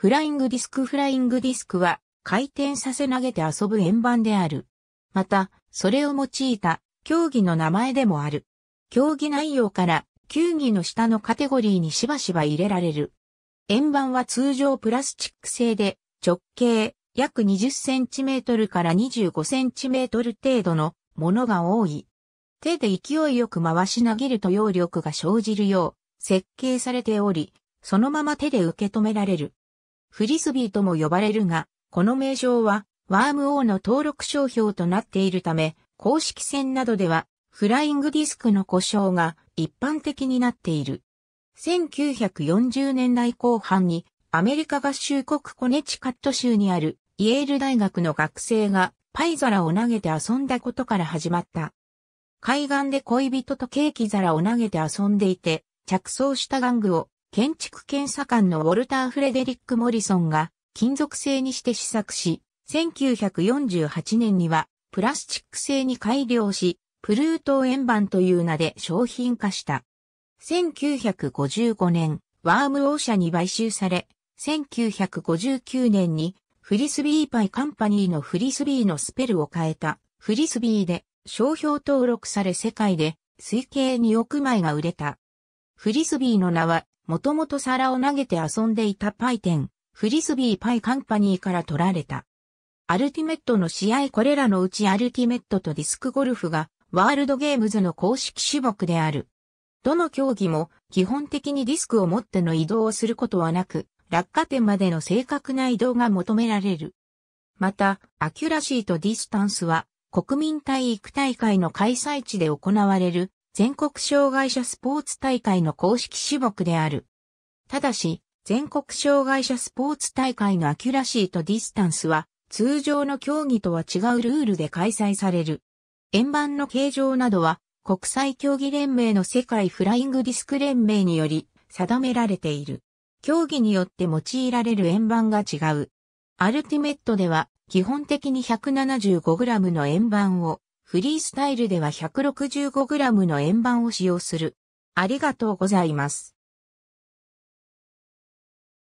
フライングディスクフライングディスクは回転させ投げて遊ぶ円盤である。また、それを用いた競技の名前でもある。競技内容から球技の下のカテゴリーにしばしば入れられる。円盤は通常プラスチック製で直径約 20cm から 25cm 程度のものが多い。手で勢いよく回し投げると揚力が生じるよう設計されており、そのまま手で受け止められる。フリスビーとも呼ばれるが、この名称は、ワーム王の登録商標となっているため、公式戦などでは、フライングディスクの故障が一般的になっている。1940年代後半に、アメリカ合衆国コネチカット州にあるイエール大学の学生がパイ皿を投げて遊んだことから始まった。海岸で恋人とケーキ皿を投げて遊んでいて、着想した玩具を建築検査官のウォルター・フレデリック・モリソンが金属製にして試作し、1948年にはプラスチック製に改良し、プルート円盤という名で商品化した。1955年、ワーム王社に買収され、1959年にフリスビーパイカンパニーのフリスビーのスペルを変えたフリスビーで商標登録され世界で推計2億枚が売れた。フリスビーの名はもともと皿を投げて遊んでいたパイ店、フリスビーパイカンパニーから取られた。アルティメットの試合これらのうちアルティメットとディスクゴルフがワールドゲームズの公式種目である。どの競技も基本的にディスクを持っての移動をすることはなく、落下点までの正確な移動が求められる。また、アキュラシーとディスタンスは国民体育大会の開催地で行われる全国障害者スポーツ大会の公式種目である。ただし、全国障害者スポーツ大会のアキュラシーとディスタンスは、通常の競技とは違うルールで開催される。円盤の形状などは、国際競技連盟の世界フライングディスク連盟により定められている。競技によって用いられる円盤が違う。アルティメットでは基本的に 175g の円盤をフリースタイルでは 165g の円盤を使用する。ありがとうございます。